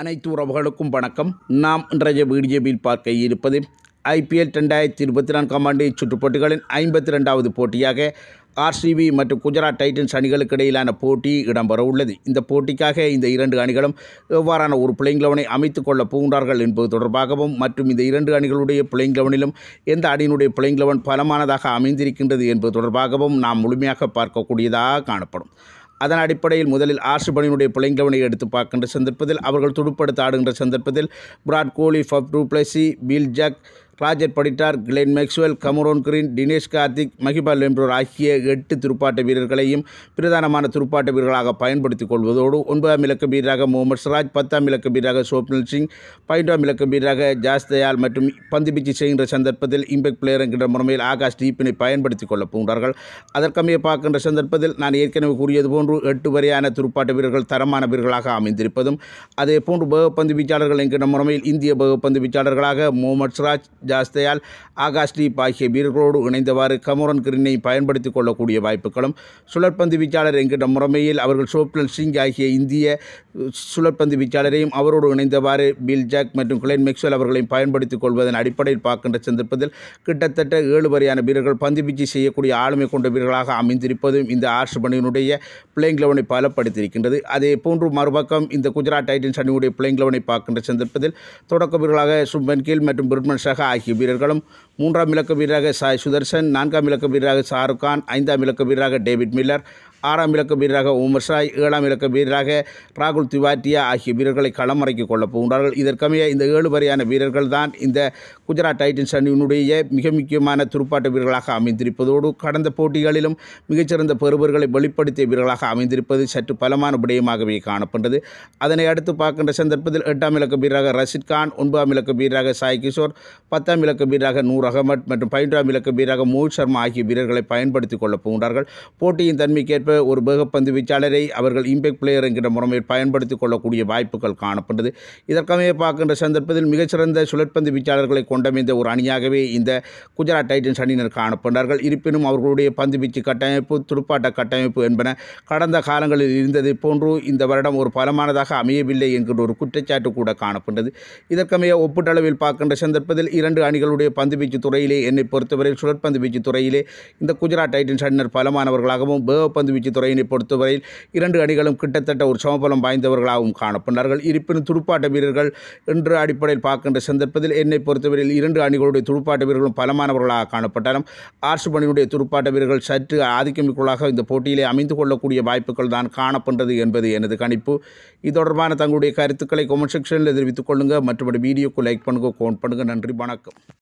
அனைத்து உறவுகளுக்கும் வணக்கம் நாம் இன்றைய வீடியோவில் பார்க்க இருப்பது ஐபிஎல் ரெண்டாயிரத்தி இருபத்தி நான்காம் ஆண்டு சுற்றுப்போட்டிகளின் ஐம்பத்தி ரெண்டாவது போட்டியாக ஆர்சிபி மற்றும் குஜராத் டைட்டன்ஸ் அணிகளுக்கு இடையிலான போட்டி இடம்பெற உள்ளது இந்த போட்டிக்காக இந்த இரண்டு அணிகளும் எவ்வாறான ஒரு பிளேயிங் லெவனை அமைத்துக் கொள்ளப் போகின்றார்கள் என்பது தொடர்பாகவும் மற்றும் இந்த இரண்டு அணிகளுடைய பிளேயிங் லெவனிலும் எந்த அணியினுடைய பிளேயிங் லெவன் பலமானதாக அமைந்திருக்கின்றது என்பது தொடர்பாகவும் நாம் முழுமையாக பார்க்கக்கூடியதாக காணப்படும் அதன் அடிப்படையில் முதலில் ஆர்ஷ் பணியினுடைய எடுத்து பார்க்கின்ற சந்தர்ப்பத்தில் அவர்கள் துடுப்படுத்த ஆடுகின்ற சந்தர்ப்பத்தில் Virat Kohli Faf du Plessis Will Jacks Rajat Patidar Glenn Maxwell Cameron Green Dinesh Karthik Mahipal Lomror ஆகிய எட்டு துருப்பாட்ட வீரர்களையும் பிரதானமான துடுப்பாட்ட வீரர்களாக பயன்படுத்திக் கொள்வதோடு ஒன்பதாம் இலக்க வீரராக முகமது சிராஜ் பத்தாம் இலக்க வீரராக சோப்னல் சிங் பன்னெண்டாம் இலக்க வீரராக ஜாஸ்தயால் மற்றும் பந்து வீச்சு செய்கின்ற சந்தர்ப்பத்தில் இம்பெக் பிளேயர் என்கின்ற முறையில் ஆகாஷ் தீப்பினை பயன்படுத்திக் கொள்ள போகிறார்கள் அதற்கமைய பார்க்கின்ற சந்தர்ப்பத்தில் நான் ஏற்கனவே கூறியது போன்று எட்டு வரையான துருப்பாட்ட வீரர்கள் தரமான வீரர்களாக அமைந்திருப்பதும் அதே போன்று பகப்பந்து வீச்சாளர்கள் என்கின்ற முறையில் இந்திய பகப்பந்து வீச்சாளர்களாக முகமது சிராஜ் ஜாஸ்தியால் ஆகாஷ்லீப் ஆகிய வீரர்களோடு இணைந்தவாறு கமோரன் கிரினை பயன்படுத்திக் கொள்ளக்கூடிய வாய்ப்புகளும் சுழற்பந்து வீச்சாளர் என்கின்ற முறைமையில் அவர்கள் சோப்னல் சிங் ஆகிய இந்திய சுழற்பந்து வீச்சாளரையும் அவரோடு இணைந்தவாறு பில் ஜாக் மற்றும் கிளைன் மெக்ஸ்வெல் அவர்களையும் பயன்படுத்திக் கொள்வதன் அடிப்படையில் பார்க்கின்ற சந்தர்ப்பத்தில் கிட்டத்தட்ட ஏழு வரையான வீரர்கள் வீச்சு செய்யக்கூடிய ஆளுமை கொண்ட வீரர்களாக அமைந்திருப்பதும் இந்த ஆர்ஷ் பணியினுடைய பிளேயிங் லெவனை பலப்படுத்தியிருக்கின்றது அதே போன்று மறுபக்கம் இந்த குஜராத் டைட்டன்ஸ் அணியுடைய பிளேயிங் லெவனை பார்க்கின்ற சந்தர்ப்பத்தில் தொடக்க வீரர்களாக சுப்மன் கில் மற்றும் பிரிட்மன் ஷஹா ஆகிய வீரர்களும் மூன்றாம் இலக்க வீரராக சாய் சுதர்சன் நான்காம் இலக்க வீரராக ஷாருக் கான் ஐந்தாம் இலக்க வீரராக டேவிட் மில்லர் ஆறாம் இலக்க வீரராக உமர் ஏழாம் இலக்க வீரராக ராகுல் திவாட்டியா ஆகிய வீரர்களை களமிறக்கிக் கொள்ளப் போகின்றார்கள் இதற்கமைய இந்த ஏழு வரையான வீரர்கள் தான் இந்த குஜராத் டைட்டன்ஸ் அணியினுடைய மிக முக்கியமான துருப்பாட்ட வீரர்களாக அமைந்திருப்பதோடு கடந்த போட்டிகளிலும் மிகச்சிறந்த பெறுபர்களை வெளிப்படுத்திய வீரர்களாக அமைந்திருப்பது சற்று பலமான விடயமாகவே காணப்பட்டது அதனை அடுத்து பார்க்கின்ற சந்தர்ப்பத்தில் எட்டாம் இலக்க வீரராக ரஷித் கான் ஒன்பதாம் இலக்க வீரராக சாய் கிஷோர் பத்தாம் இலக்க வீரராக நூர் அகமட் மற்றும் பதினொன்றாம் இலக்க வீரராக மோஹித் சர்மா ஆகிய வீரர்களை பயன்படுத்திக் கொள்ளப் போகின்றார்கள் போட்டியின் தன்மைக்கேற்ப ஒரு வேகப்பந்து வீச்சாளரை அவர்கள் இம்பேக்ட் பிளேயர் என்கிற முறையில் பயன்படுத்திக் கொள்ளக்கூடிய வாய்ப்புகள் காணப்பட்டது இதற்கமைய பார்க்கின்ற சந்தர்ப்பத்தில் மிகச்சிறந்த சுழற்பந்து வீச்சாளர்களை கொண்டமைந்த ஒரு அணியாகவே இந்த குஜராத் டைட்டன்ஸ் அணியினர் காணப்பட்டார்கள் இருப்பினும் அவர்களுடைய பந்து வீச்சு கட்டமைப்பு துடுப்பாட்ட கட்டமைப்பு என்பன கடந்த காலங்களில் இருந்தது போன்று இந்த வருடம் ஒரு பலமானதாக அமையவில்லை என்கின்ற ஒரு குற்றச்சாட்டு கூட காணப்பட்டது இதற்கமைய ஒப்பீட்டளவில் பார்க்கின்ற சந்தர்ப்பத்தில் இரண்டு அணிகளுடைய வீச்சு துறையிலே என்னை பொறுத்தவரை சுழற்பந்து வீச்சு துறையிலே இந்த குஜராத் டைட்டன்ஸ் அணியினர் பலமானவர்களாகவும் வேகப்பந்து துறையினை பொறுத்தவரையில் இரண்டு அணிகளும் கிட்டத்தட்ட ஒரு சமபலம் வாய்ந்தவர்களாகவும் காணப்பட்டார்கள் இருப்பினும் துடுப்பாட்ட வீரர்கள் என்று அடிப்படையில் பார்க்கின்ற சந்தர்ப்பத்தில் என்னை பொறுத்தவரையில் இரண்டு அணிகளுடைய துடுப்பாட்ட வீரர்களும் பலமானவர்களாக காணப்பட்டாலும் பணியுடைய துடுப்பாட்ட வீரர்கள் சற்று ஆதிக்கமிக்குள்ளாக இந்த போட்டியிலே அமைந்து கொள்ளக்கூடிய வாய்ப்புகள் தான் காணப்பட்டது என்பது எனது கணிப்பு இது தொடர்பான தங்களுடைய கருத்துக்களை கொமெண்ட் செக்ஷனில் தெரிவித்துக் கொள்ளுங்கள் மற்றபடி வீடியோக்கு லைக் பண்ணுங்கள் கோன் பண்ணுங்கள் நன்றி வணக்கம்